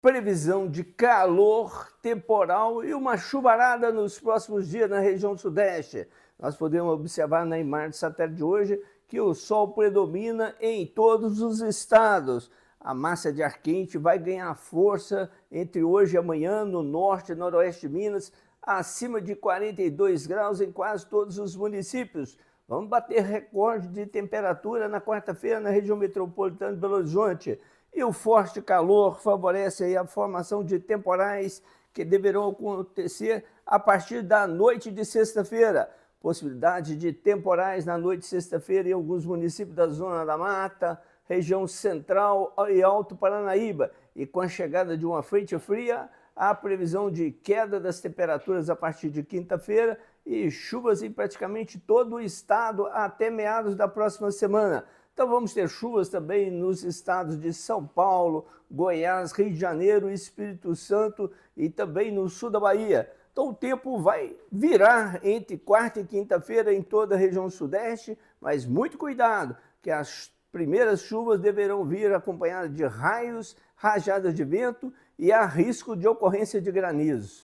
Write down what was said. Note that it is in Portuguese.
Previsão de calor, temporal e uma chuvarada nos próximos dias na região sudeste. Nós podemos observar na imagem do satélite de hoje que o sol predomina em todos os estados. A massa de ar quente vai ganhar força entre hoje e amanhã no norte e noroeste de Minas, acima de 42 graus em quase todos os municípios. Vamos bater recorde de temperatura na quarta-feira na região metropolitana de Belo Horizonte. E o forte calor favorece a formação de temporais que deverão acontecer a partir da noite de sexta-feira. Possibilidade de temporais na noite de sexta-feira em alguns municípios da Zona da Mata, região central e Alto Paranaíba. E com a chegada de uma frente fria, há previsão de queda das temperaturas a partir de quinta-feira e chuvas em praticamente todo o estado até meados da próxima semana. Então vamos ter chuvas também nos estados de São Paulo, Goiás, Rio de Janeiro, Espírito Santo e também no sul da Bahia. Então o tempo vai virar entre quarta e quinta-feira em toda a região sudeste, mas muito cuidado, que as primeiras chuvas deverão vir acompanhadas de raios, rajadas de vento e há risco de ocorrência de granizo.